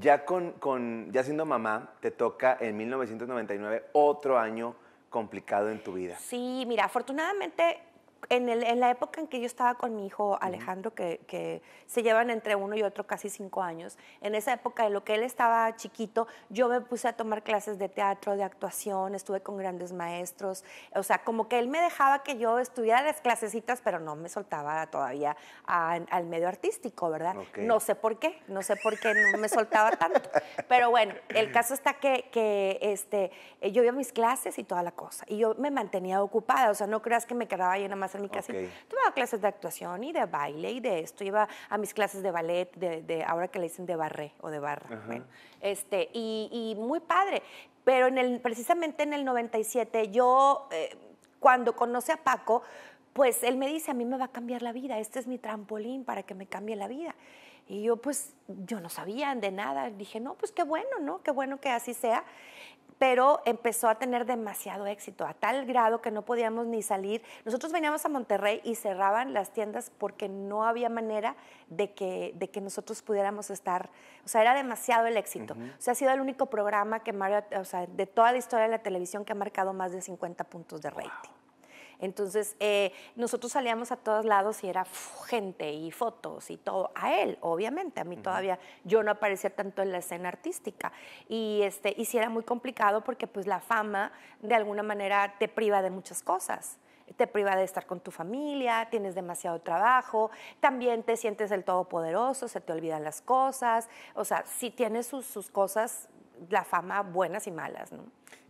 Ya, con, con, ya siendo mamá, te toca en 1999 otro año complicado en tu vida. Sí, mira, afortunadamente en, la época en que yo estaba con mi hijo Alejandro, que, se llevan entre uno y otro casi cinco años, en esa época de lo que él estaba chiquito, yo me puse a tomar clases de teatro, de actuación, estuve con grandes maestros, o sea, como que él me dejaba que yo estudiara las clasecitas, pero no me soltaba todavía al medio artístico, ¿verdad? No sé por qué, no sé por qué no me soltaba tanto, pero bueno, el caso está que, este, eh, yo iba a mis clases y toda la cosa, y yo me mantenía ocupada, o sea, no creas que me quedaba llena más en mi casa. Okay. clases de actuación y de baile y de esto. iba a mis clases de ballet, de, ahora que le dicen de barré o de barra. este, y, muy padre. Pero en el, precisamente en el 97, yo, eh, cuando conoce a Paco, pues él me dice, a mí me va a cambiar la vida, este es mi trampolín para que me cambie la vida. Y yo pues yo no sabía de nada, dije, no, pues qué bueno, ¿no? Qué bueno que así sea pero empezó a tener demasiado éxito, a tal grado que no podíamos ni salir. Nosotros veníamos a Monterrey y cerraban las tiendas porque no había manera de que, de que nosotros pudiéramos estar, o sea, era demasiado el éxito. O sea, ha sido el único programa que, o sea, de toda la historia de la televisión que ha marcado más de 50 puntos de rating. Entonces, eh, nosotros salíamos a todos lados y era gente y fotos y todo. A él, obviamente, a mí todavía yo no aparecía tanto en la escena artística. Y, este, sí era muy complicado porque pues la fama de alguna manera te priva de muchas cosas te priva de estar con tu familia, tienes demasiado trabajo, también te sientes el poderoso, se te olvidan las cosas, o sea, sí tienes sus, cosas, la fama buenas y malas,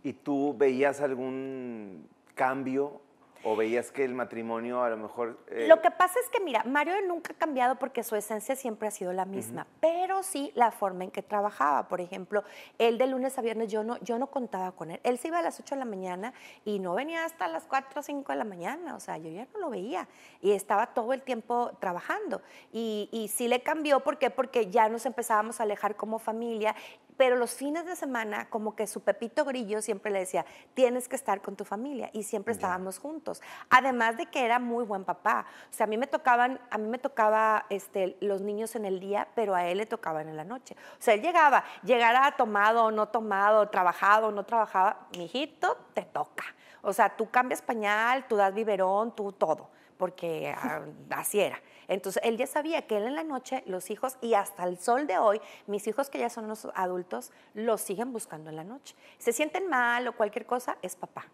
¿Y tú veías algún cambio ¿O veías que el matrimonio a lo mejor... Eh, lo que pasa es que, mira, Mario nunca ha cambiado porque su esencia siempre ha sido la misma, pero sí la forma en que trabajaba. Por ejemplo, él de lunes a viernes yo no, yo no contaba con él. Él se iba a las 8 de la mañana y no venía hasta las 4 o 5 de la mañana. O sea, yo ya no lo veía y estaba todo el tiempo trabajando. Y, y sí le cambió, ¿por qué? Porque ya nos empezábamos a alejar como familia pero los fines de semana, como que su Pepito Grillo siempre le decía, tienes que estar con tu familia y siempre estábamos juntos. Además de que era muy buen papá. O sea, a mí me tocaban, a mí me tocaba este, los niños en el día, pero a él le tocaban en la noche. O sea, él llegaba, llegara tomado o no tomado, trabajado o no trabajaba, mijito, te toca. O sea, tú cambias pañal, tú das biberón, tú todo, porque ah, así era. Entonces, él ya sabía que él en la noche, los hijos, y hasta el sol de hoy, mis hijos que ya son los adultos, los siguen buscando en la noche. Se sienten mal o cualquier cosa, es papá.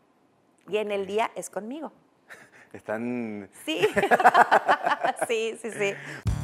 Y en el día es conmigo. Están... Sí, sí, sí, sí.